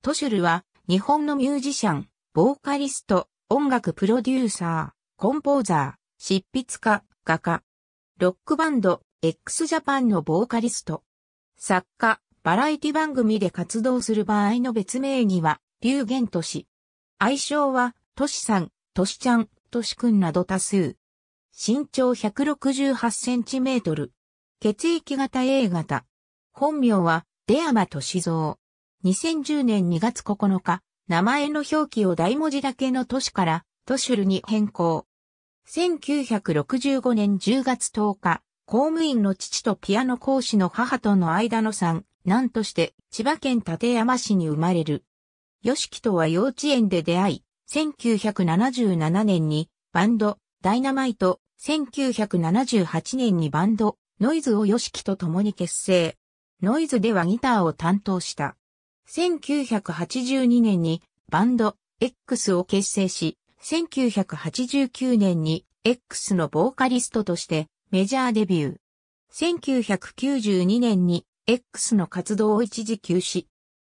トシュルは、日本のミュージシャン、ボーカリスト、音楽プロデューサー、コンポーザー、執筆家、画家、ロックバンド、x ジャパンのボーカリスト、作家、バラエティ番組で活動する場合の別名には、龍玄都市。愛称は、都市さん、都市ちゃん、都市君など多数。身長168センチメートル。血液型 A 型。本名は、出山敏蔵。2010年2月9日、名前の表記を大文字だけの都市から都シュルに変更。1965年10月10日、公務員の父とピアノ講師の母との間の3、なんとして千葉県立山市に生まれる。吉木とは幼稚園で出会い、1977年にバンド、ダイナマイト、1978年にバンド、ノイズを吉木と共に結成。ノイズではギターを担当した。1982年にバンド X を結成し、1989年に X のボーカリストとしてメジャーデビュー。1992年に X の活動を一時休止。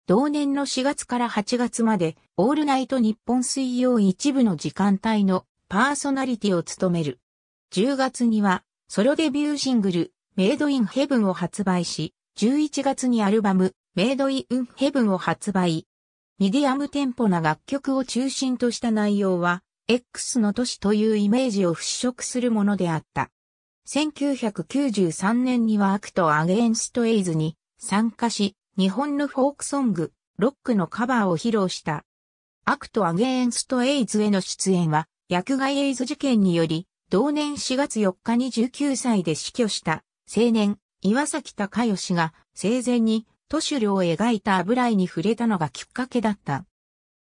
同年の4月から8月まで、オールナイト日本水曜一部の時間帯のパーソナリティを務める。10月には、ソロデビューシングル、メイドインヘブンを発売し、11月にアルバム、メイドインヘブンを発売。ミディアムテンポな楽曲を中心とした内容は、X の都市というイメージを払拭するものであった。1993年にはアクト・アゲンスト・エイズに参加し、日本のフォークソング、ロックのカバーを披露した。アクト・アゲンスト・エイズへの出演は、薬害エイズ事件により、同年4月4日に19歳で死去した青年、岩崎隆義が生前に都市領を描いた油絵に触れたのがきっかけだった。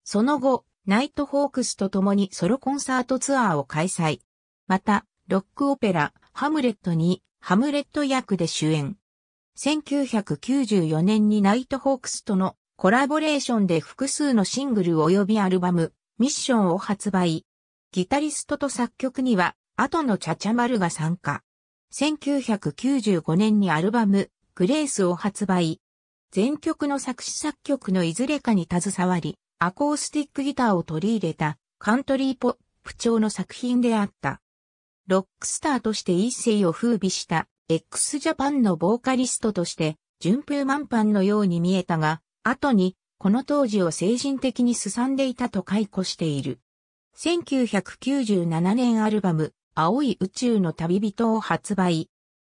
その後、ナイトホークスと共にソロコンサートツアーを開催。また、ロックオペラ、ハムレットに、ハムレット役で主演。1994年にナイトホークスとのコラボレーションで複数のシングル及びアルバム、ミッションを発売。ギタリストと作曲には、後のチャチャマルが参加。1995年にアルバム、グレースを発売。全曲の作詞作曲のいずれかに携わり、アコースティックギターを取り入れたカントリーポップ調の作品であった。ロックスターとして一世を風靡した x ジャパンのボーカリストとして順風満帆のように見えたが、後にこの当時を精神的にすさんでいたと解雇している。1997年アルバム青い宇宙の旅人を発売。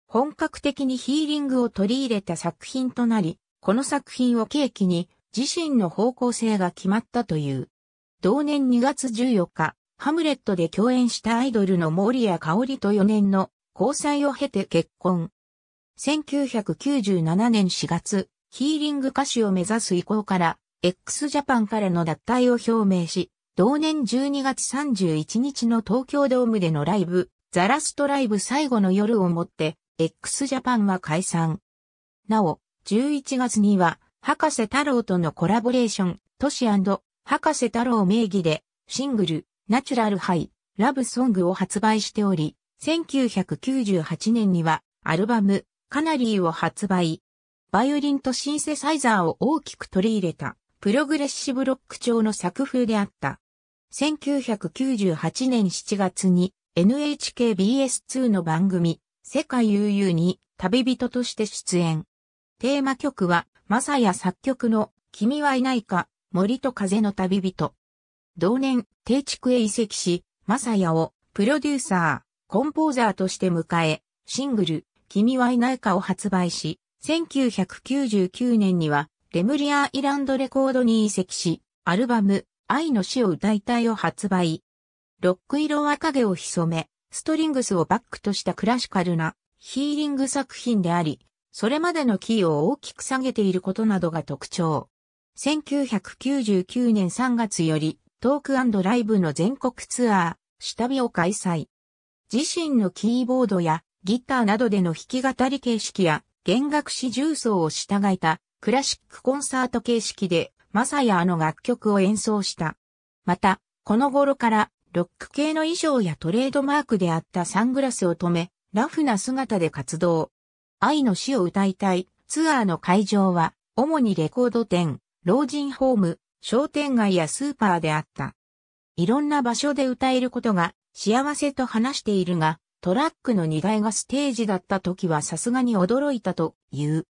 本格的にヒーリングを取り入れた作品となり、この作品を契機に自身の方向性が決まったという。同年2月14日、ハムレットで共演したアイドルの森谷香織と4年の交際を経て結婚。1997年4月、ヒーリング歌手を目指す意向から、x ジャパンからの脱退を表明し、同年12月31日の東京ドームでのライブ、ザラストライブ最後の夜をもって、x ジャパンは解散。なお、11月には、博士太郎とのコラボレーション、都市博士太郎名義で、シングル、ナチュラルハイ、ラブソングを発売しており、1998年には、アルバム、カナリーを発売。バイオリンとシンセサイザーを大きく取り入れた、プログレッシブロック調の作風であった。1998年7月に NHKBS2 の番組、世界悠々に旅人として出演。テーマ曲は、マサヤ作曲の、君はいないか、森と風の旅人。同年、定築へ移籍し、マサヤを、プロデューサー、コンポーザーとして迎え、シングル、君はいないかを発売し、1999年には、レムリアイランドレコードに移籍し、アルバム、愛の死を歌いたいを発売。ロック色は影を潜め、ストリングスをバックとしたクラシカルなヒーリング作品であり、それまでのキーを大きく下げていることなどが特徴。1999年3月より、トークライブの全国ツアー、下火を開催。自身のキーボードやギターなどでの弾き語り形式や弦楽四重奏を従えたクラシックコンサート形式でマサヤの楽曲を演奏した。また、この頃からロック系の衣装やトレードマークであったサングラスを止め、ラフな姿で活動。愛の死を歌いたい。ツアーの会場は、主にレコード店、老人ホーム、商店街やスーパーであった。いろんな場所で歌えることが幸せと話しているが、トラックの荷台がステージだった時はさすがに驚いたという。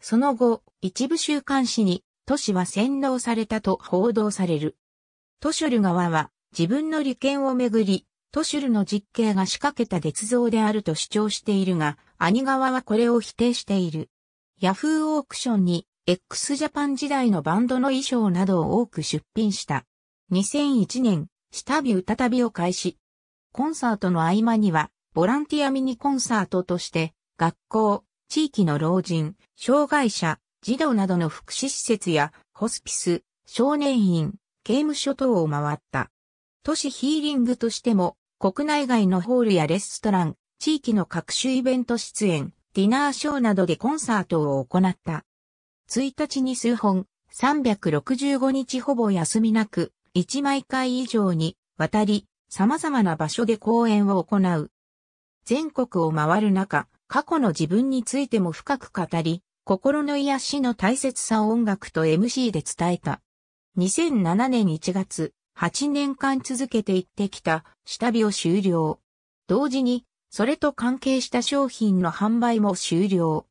その後、一部週刊誌に、都市は洗脳されたと報道される。都シュル側は自分の利権をめぐり、トシュルの実刑が仕掛けた捏造であると主張しているが、兄側はこれを否定している。ヤフーオークションに x ジャパン時代のバンドの衣装などを多く出品した。2001年、下火再びを開始。コンサートの合間には、ボランティアミニコンサートとして、学校、地域の老人、障害者、児童などの福祉施設や、ホスピス、少年院、刑務所等を回った。都市ヒーリングとしても、国内外のホールやレストラン、地域の各種イベント出演、ディナーショーなどでコンサートを行った。1日に数本、365日ほぼ休みなく、1枚回以上に渡り、様々な場所で講演を行う。全国を回る中、過去の自分についても深く語り、心の癒しの大切さを音楽と MC で伝えた。2007年1月、8年間続けて行ってきた下火を終了。同時に、それと関係した商品の販売も終了。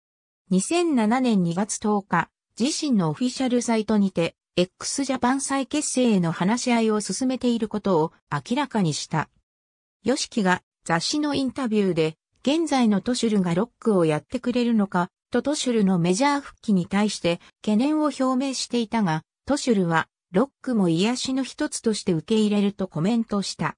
2007年2月10日、自身のオフィシャルサイトにて、x ジャパン再結成への話し合いを進めていることを明らかにした。ヨシキが雑誌のインタビューで、現在のトシュルがロックをやってくれるのか、とトシュルのメジャー復帰に対して懸念を表明していたが、トシュルはロックも癒しの一つとして受け入れるとコメントした。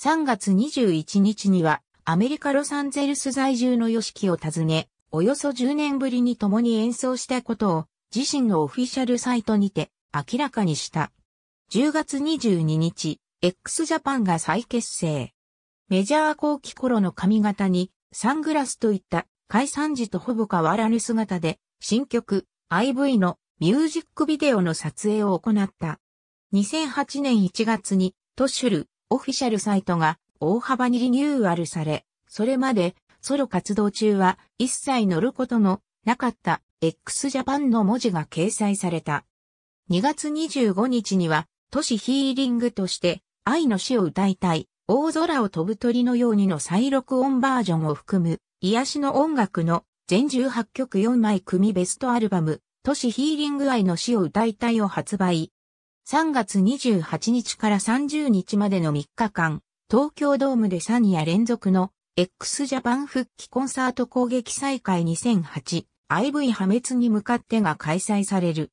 3月21日には、アメリカ・ロサンゼルス在住のヨシキを訪ね、およそ10年ぶりに共に演奏したことを、自身のオフィシャルサイトにて明らかにした。10月22日、x ジャパンが再結成。メジャー後期頃の髪型に、サングラスといった解散時とほぼ変わらぬ姿で、新曲、IV のミュージックビデオの撮影を行った。2008年1月にトシュルオフィシャルサイトが大幅にリニューアルされ、それまでソロ活動中は一切乗ることのなかった x ジャパンの文字が掲載された。2月25日には都市ヒーリングとして愛の死を歌いたい大空を飛ぶ鳥のようにの再録音バージョンを含む癒しの音楽の全18曲4枚組ベストアルバム都市ヒーリング愛の死を歌いたいを発売。3月28日から30日までの3日間、東京ドームで3夜連続の x ジャパン復帰コンサート攻撃再開 2008IV 破滅に向かってが開催される。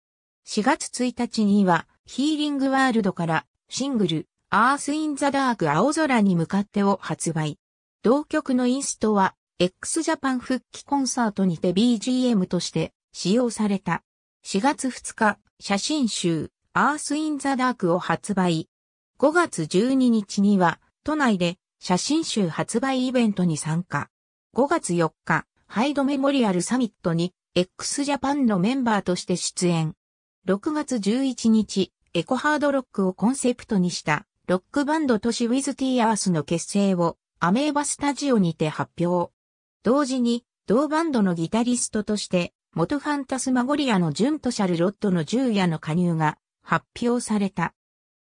4月1日にはヒーリングワールドからシングルアースインザダーク青空に向かってを発売。同曲のインストは x ジャパン復帰コンサートにて BGM として使用された。4月2日、写真集、アース・イン・ザ・ダークを発売。5月12日には、都内で写真集発売イベントに参加。5月4日、ハイドメモリアルサミットに x ジャパンのメンバーとして出演。6月11日、エコハードロックをコンセプトにしたロックバンド都市ウィズ・ティアースの結成をアメーバスタジオにて発表。同時に同バンドのギタリストとして元ファンタスマゴリアのジュンとシャルロットの10夜の加入が発表された。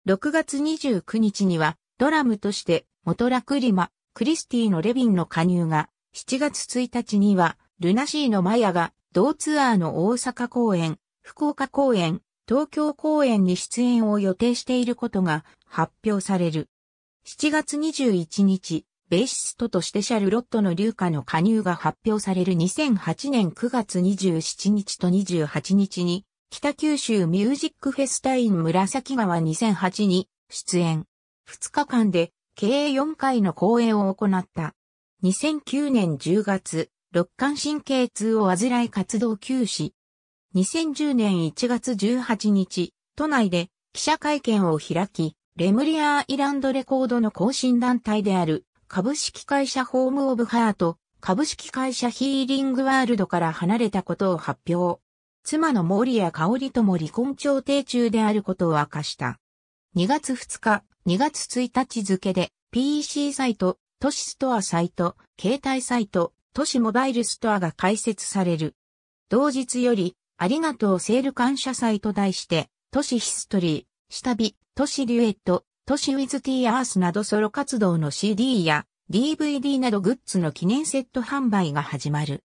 6月29日にはドラムとして元ラクリマ、クリスティのレビンの加入が、7月1日にはルナシーのマヤが同ツアーの大阪公演、福岡公演、東京公演に出演を予定していることが発表される。7月21日、ベーシストとしてシャルロットの流下の加入が発表される2008年9月27日と28日に、北九州ミュージックフェスタイン紫川2008に出演。2日間で計4回の公演を行った。2009年10月、六冠神経痛を患い活動休止。2010年1月18日、都内で記者会見を開き、レムリアーイランドレコードの更新団体である株式会社ホームオブハート、株式会社ヒーリングワールドから離れたことを発表。妻の森谷香織とも離婚調停中であることを明かした。2月2日、2月1日付で PC サイト、都市ストアサイト、携帯サイト、都市モバイルストアが開設される。同日より、ありがとうセール感謝祭と題して、都市ヒストリー、下火、都市デュエット、都市ウィズ・ティ・アースなどソロ活動の CD や DVD などグッズの記念セット販売が始まる。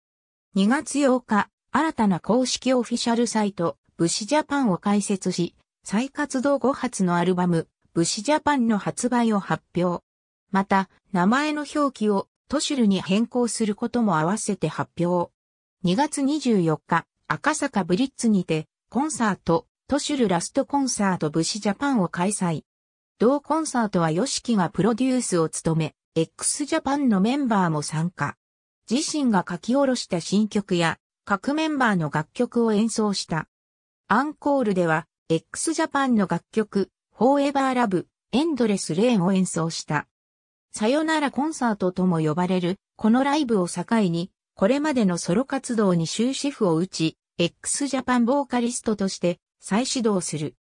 2月8日、新たな公式オフィシャルサイト、ブシジャパンを開設し、再活動後発のアルバム、ブシジャパンの発売を発表。また、名前の表記をトシュルに変更することも合わせて発表。2月24日、赤坂ブリッツにて、コンサート、トシュルラストコンサートブシジャパンを開催。同コンサートは yoshiki がプロデュースを務め、x ジャパンのメンバーも参加。自身が書き下ろした新曲や、各メンバーの楽曲を演奏した。アンコールでは、x ジャパンの楽曲、Forever Love、エンドレスレーンを演奏した。さよならコンサートとも呼ばれる、このライブを境に、これまでのソロ活動に終止符を打ち、x ジャパンボーカリストとして再始動する。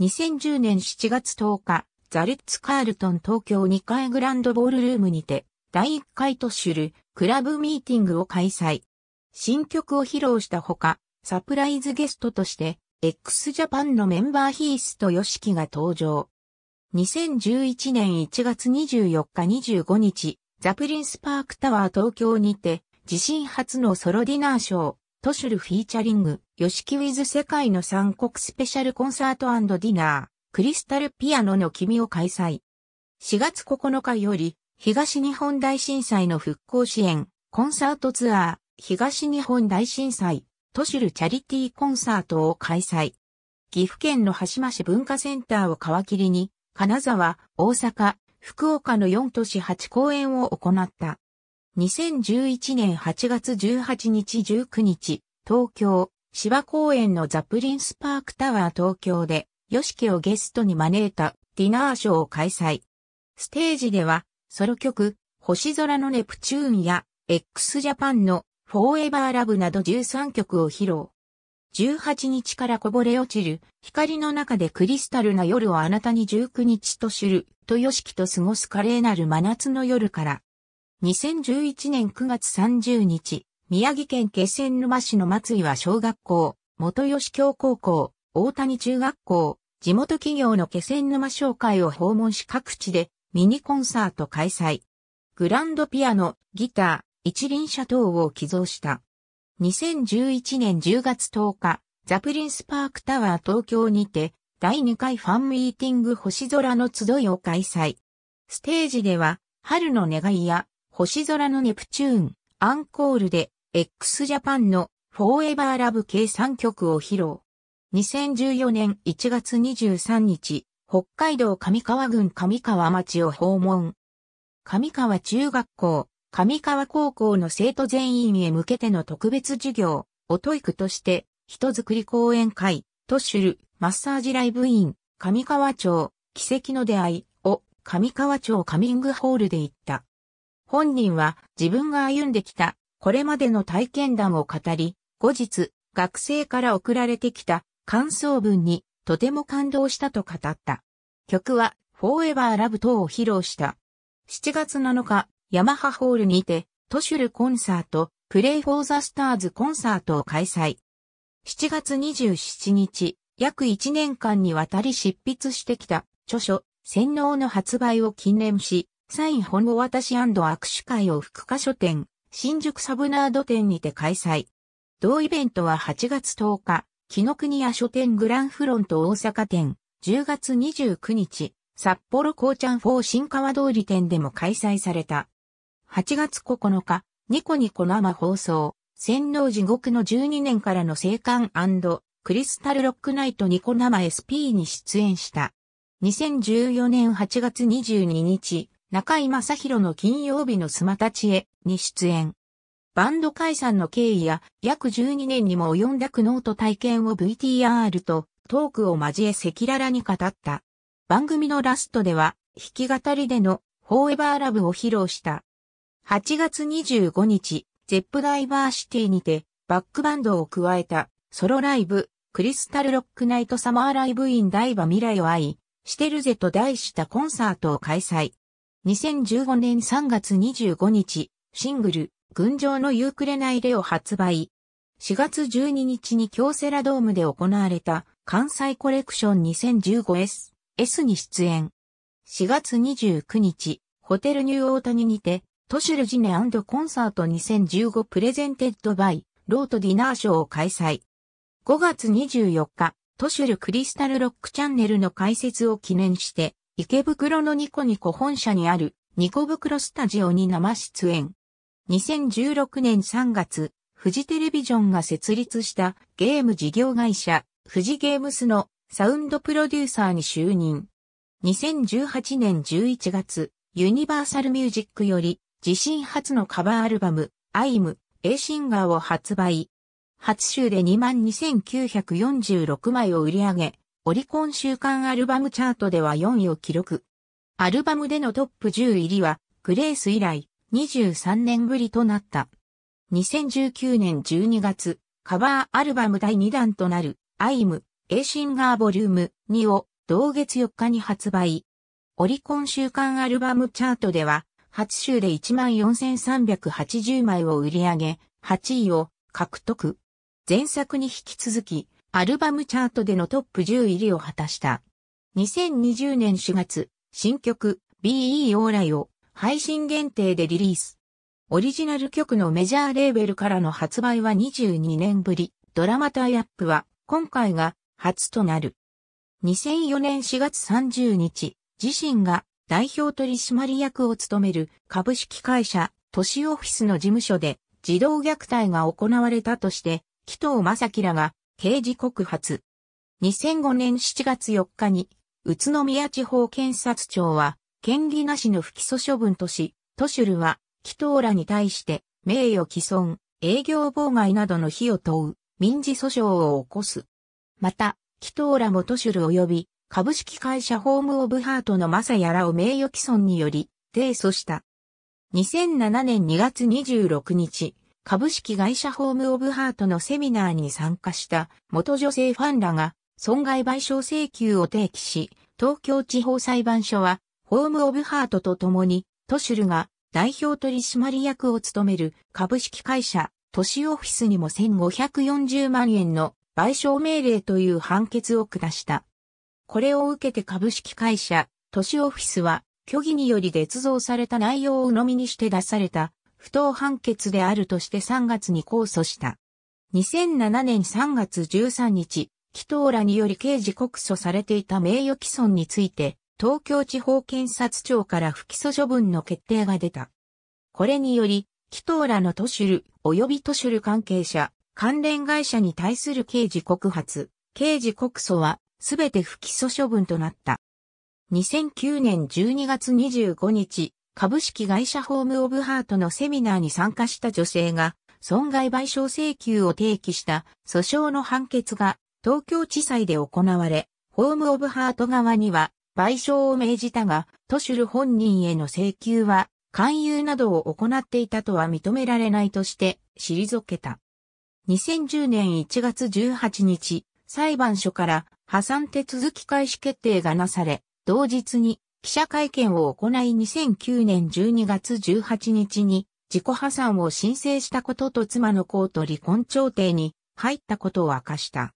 2010年7月10日、ザルッツ・カールトン東京2階グランドボールルームにて、第1回トシュル、クラブミーティングを開催。新曲を披露したほか、サプライズゲストとして、x ジャパンのメンバーヒースとヨシキが登場。2011年1月24日25日、ザプリンスパークタワー東京にて、自身初のソロディナーショー、トシュルフィーチャリング、ヨシキウィズ世界の三国スペシャルコンサートディナー。クリスタルピアノの君を開催。4月9日より、東日本大震災の復興支援、コンサートツアー、東日本大震災、都市るチャリティーコンサートを開催。岐阜県の橋間市文化センターを皮切りに、金沢、大阪、福岡の4都市8公演を行った。2011年8月18日19日、東京、芝公園のザプリンスパークタワー東京で、y o s をゲストに招いたディナーショーを開催。ステージでは、ソロ曲、星空のネプチューンや、x ジャパンのフォーエバーラブなど13曲を披露。18日からこぼれ落ちる、光の中でクリスタルな夜をあなたに19日と知る、と y o s と過ごす華麗なる真夏の夜から。2011年9月30日、宮城県気仙沼市の松井は小学校、元吉京高校、大谷中学校、地元企業の気仙沼商会を訪問し各地でミニコンサート開催。グランドピアノ、ギター、一輪車等を寄贈した。2011年10月10日、ザプリンスパークタワー東京にて、第2回ファンミーティング星空の集いを開催。ステージでは、春の願いや、星空のネプチューン、アンコールで、x ジャパンのフォーエバーラブ計3曲を披露。2014年1月23日、北海道上川郡上川町を訪問。上川中学校、上川高校の生徒全員へ向けての特別授業、おトイクとして、人づくり講演会、トッシュル、マッサージライブイン、上川町、奇跡の出会いを上川町カミングホールで行った。本人は自分が歩んできたこれまでの体験談を語り、後日学生から送られてきた感想文にとても感動したと語った。曲は Forever Love 等を披露した。7月7日、ヤマハホールにて、トシュルコンサート、プレイフォーザスターズコンサートを開催。7月27日、約1年間にわたり執筆してきた著書、洗脳の発売を記念し、サイン本を渡し握手会を福岡書店、新宿サブナード店にて開催。同イベントは8月10日、木の国屋書店グランフロント大阪店、10月29日、札幌紅茶4新川通り店でも開催された。8月9日、ニコニコ生放送、洗脳地獄の12年からの生還クリスタルロックナイトニコ生 SP に出演した。2014年8月22日、中井正宏の金曜日のスマタチへに出演。バンド解散の経緯や約12年にも及んだ苦悩と体験を VTR とトークを交え赤裸々に語った。番組のラストでは弾き語りでのフォーエバーラブを披露した。8月25日、ゼップダイバーシティにてバックバンドを加えたソロライブクリスタルロックナイトサマーライブインダイバ未来を愛してるぜと題したコンサートを開催。2015年3月25日、シングル、群青の夕暮れないレを発売。4月12日に京セラドームで行われた関西コレクション 2015S、S に出演。4月29日、ホテルニューオータニにて、トシュルジネコンサート2015プレゼンテッドバイ、ロートディナーショーを開催。5月24日、トシュルクリスタルロックチャンネルの開設を記念して、池袋のニコニコ本社にあるニコ袋スタジオに生出演。2016年3月、フジテレビジョンが設立したゲーム事業会社、フジゲームスのサウンドプロデューサーに就任。2018年11月、ユニバーサルミュージックより自身初のカバーアルバム、アイム、A シンガーを発売。初週で22,946枚を売り上げ、オリコン週間アルバムチャートでは4位を記録。アルバムでのトップ10入りは、グレース以来、23年ぶりとなった。2019年12月、カバーアルバム第2弾となる、アイム、A シンガーボリューム2を同月4日に発売。オリコン週間アルバムチャートでは、初週で14,380枚を売り上げ、8位を獲得。前作に引き続き、アルバムチャートでのトップ10入りを果たした。2020年4月、新曲、BE 往来を配信限定でリリース。オリジナル曲のメジャーレーベルからの発売は22年ぶり、ドラマタイアップは今回が初となる。2004年4月30日、自身が代表取締役を務める株式会社都市オフィスの事務所で児童虐待が行われたとして、紀藤正樹らが刑事告発。2005年7月4日に宇都宮地方検察庁は権利なしの不起訴処分とし、トシュルは、トーらに対して、名誉毀損、営業妨害などの非を問う、民事訴訟を起こす。また、トーらもトシュル及び、株式会社ホームオブハートのマサヤらを名誉毀損により、提訴した。2007年2月26日、株式会社ホームオブハートのセミナーに参加した元女性ファンらが損害賠償請求を提起し、東京地方裁判所はオウム・オブハートと共に、トシュルが代表取締役を務める株式会社、都市オフィスにも1540万円の賠償命令という判決を下した。これを受けて株式会社、都市オフィスは、虚偽により捏造された内容を鵜呑みにして出された、不当判決であるとして3月に控訴した。2007年3月13日、紀藤らにより刑事告訴されていた名誉毀損について、東京地方検察庁から不起訴処分の決定が出た。これにより、紀藤らの都市ル及び都市ル関係者、関連会社に対する刑事告発、刑事告訴は、すべて不起訴処分となった。2009年12月25日、株式会社ホームオブハートのセミナーに参加した女性が、損害賠償請求を提起した訴訟の判決が東京地裁で行われ、ホームオブハート側には賠償を命じたが、トシュル本人への請求は、勧誘などを行っていたとは認められないとして、退けた。2010年1月18日、裁判所から破産手続き開始決定がなされ、同日に記者会見を行い2009年12月18日に自己破産を申請したことと妻の子と離婚調停に入ったことを明かした。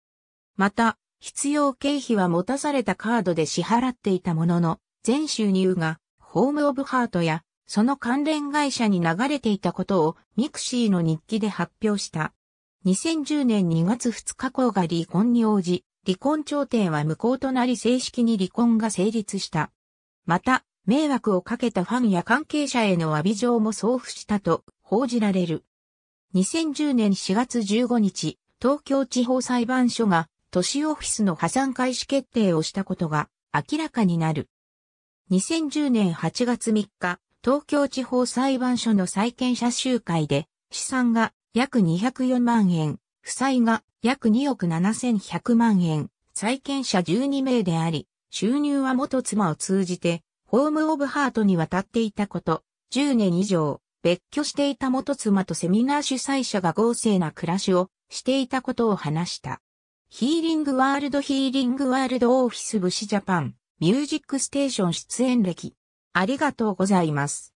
また、必要経費は持たされたカードで支払っていたものの、全収入がホームオブハートやその関連会社に流れていたことをミクシーの日記で発表した。2010年2月2日後が離婚に応じ、離婚調停は無効となり正式に離婚が成立した。また、迷惑をかけたファンや関係者への詫び状も送付したと報じられる。2010年4月15日、東京地方裁判所が都市オフィスの破産開始決定をしたことが明らかになる。2010年8月3日、東京地方裁判所の債権者集会で、資産が約204万円、負債が約2億7100万円、債権者12名であり、収入は元妻を通じて、ホームオブハートに渡っていたこと、10年以上、別居していた元妻とセミナー主催者が豪勢な暮らしをしていたことを話した。ヒーリングワールドヒーリングワールドオフィスブシジャパンミュージックステーション出演歴ありがとうございます。